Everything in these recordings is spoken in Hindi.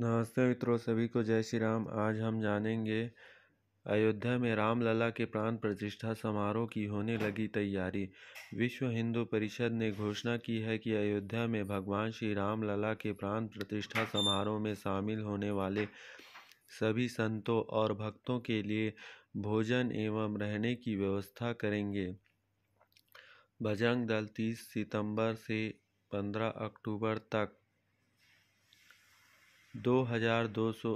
नमस्ते मित्रों सभी को जय श्री राम आज हम जानेंगे अयोध्या में रामलला के प्राण प्रतिष्ठा समारोह की होने लगी तैयारी विश्व हिंदू परिषद ने घोषणा की है कि अयोध्या में भगवान श्री रामलला के प्राण प्रतिष्ठा समारोह में शामिल होने वाले सभी संतों और भक्तों के लिए भोजन एवं रहने की व्यवस्था करेंगे बजरंग दल तीस सितंबर से पंद्रह अक्टूबर तक दो हज़ार दो सौ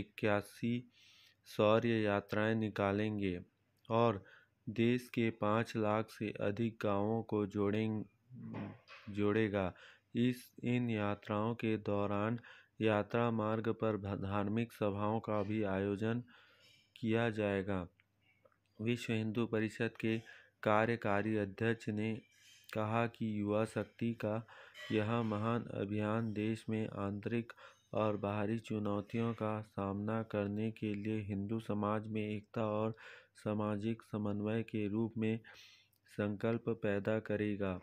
इक्यासी शौर्य यात्राएँ निकालेंगे और देश के पाँच लाख से अधिक गांवों को जोड़ें जोड़ेगा इस इन यात्राओं के दौरान यात्रा मार्ग पर धार्मिक सभाओं का भी आयोजन किया जाएगा विश्व हिंदू परिषद के कार्यकारी अध्यक्ष ने कहा कि युवा शक्ति का यह महान अभियान देश में आंतरिक और बाहरी चुनौतियों का सामना करने के लिए हिंदू समाज में एकता और सामाजिक समन्वय के रूप में संकल्प पैदा करेगा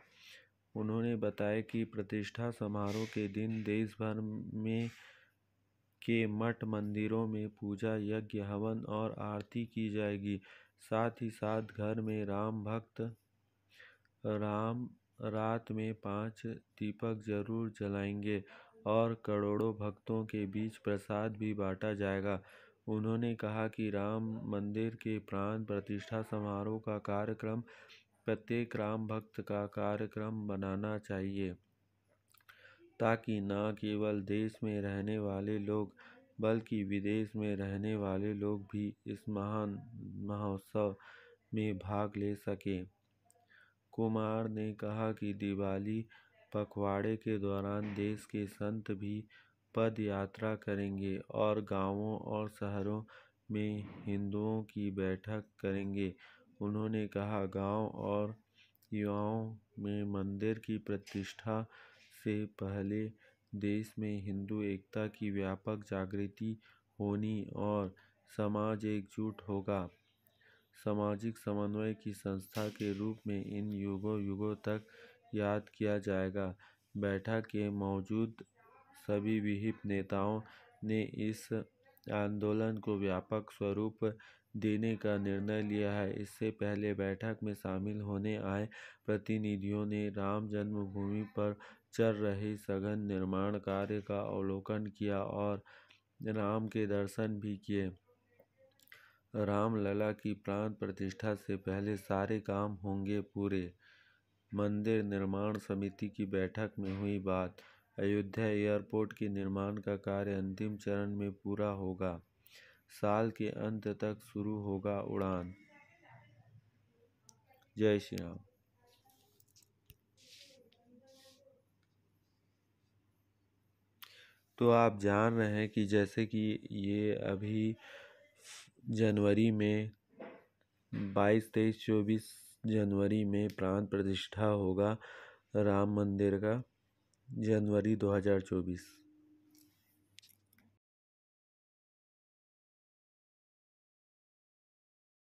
उन्होंने बताया कि प्रतिष्ठा समारोह के दिन देश भर में के मठ मंदिरों में पूजा यज्ञ हवन और आरती की जाएगी साथ ही साथ घर में राम भक्त राम रात में पांच दीपक जरूर जलाएंगे और करोड़ों भक्तों के बीच प्रसाद भी बांटा जाएगा उन्होंने कहा कि राम मंदिर के प्राण प्रतिष्ठा समारोह का कार्यक्रम प्रत्येक राम भक्त का कार्यक्रम बनाना चाहिए ताकि न केवल देश में रहने वाले लोग बल्कि विदेश में रहने वाले लोग भी इस महान महोत्सव में भाग ले सकें कुमार ने कहा कि दिवाली पखवाड़े के दौरान देश के संत भी पद यात्रा करेंगे और गांवों और शहरों में हिंदुओं की बैठक करेंगे उन्होंने कहा गांव और युवाओं में मंदिर की प्रतिष्ठा से पहले देश में हिंदू एकता की व्यापक जागृति होनी और समाज एकजुट होगा सामाजिक समन्वय की संस्था के रूप में इन युगों युगों तक याद किया जाएगा बैठक के मौजूद सभी विहिप नेताओं ने इस आंदोलन को व्यापक स्वरूप देने का निर्णय लिया है इससे पहले बैठक में शामिल होने आए प्रतिनिधियों ने राम जन्मभूमि पर चल रहे सघन निर्माण कार्य का अवलोकन किया और राम के दर्शन भी किए रामलला की प्राण प्रतिष्ठा से पहले सारे काम होंगे पूरे मंदिर निर्माण समिति की बैठक में हुई बात अयोध्या एयरपोर्ट के निर्माण का कार्य अंतिम चरण में पूरा होगा साल के अंत तक शुरू होगा उड़ान जय श्री राम तो आप जान रहे हैं कि जैसे कि ये अभी जनवरी में हम्म। बाईस तेईस चौबीस जनवरी में प्राण प्रतिष्ठा होगा राम मंदिर का जनवरी दो हज़ार चौबीस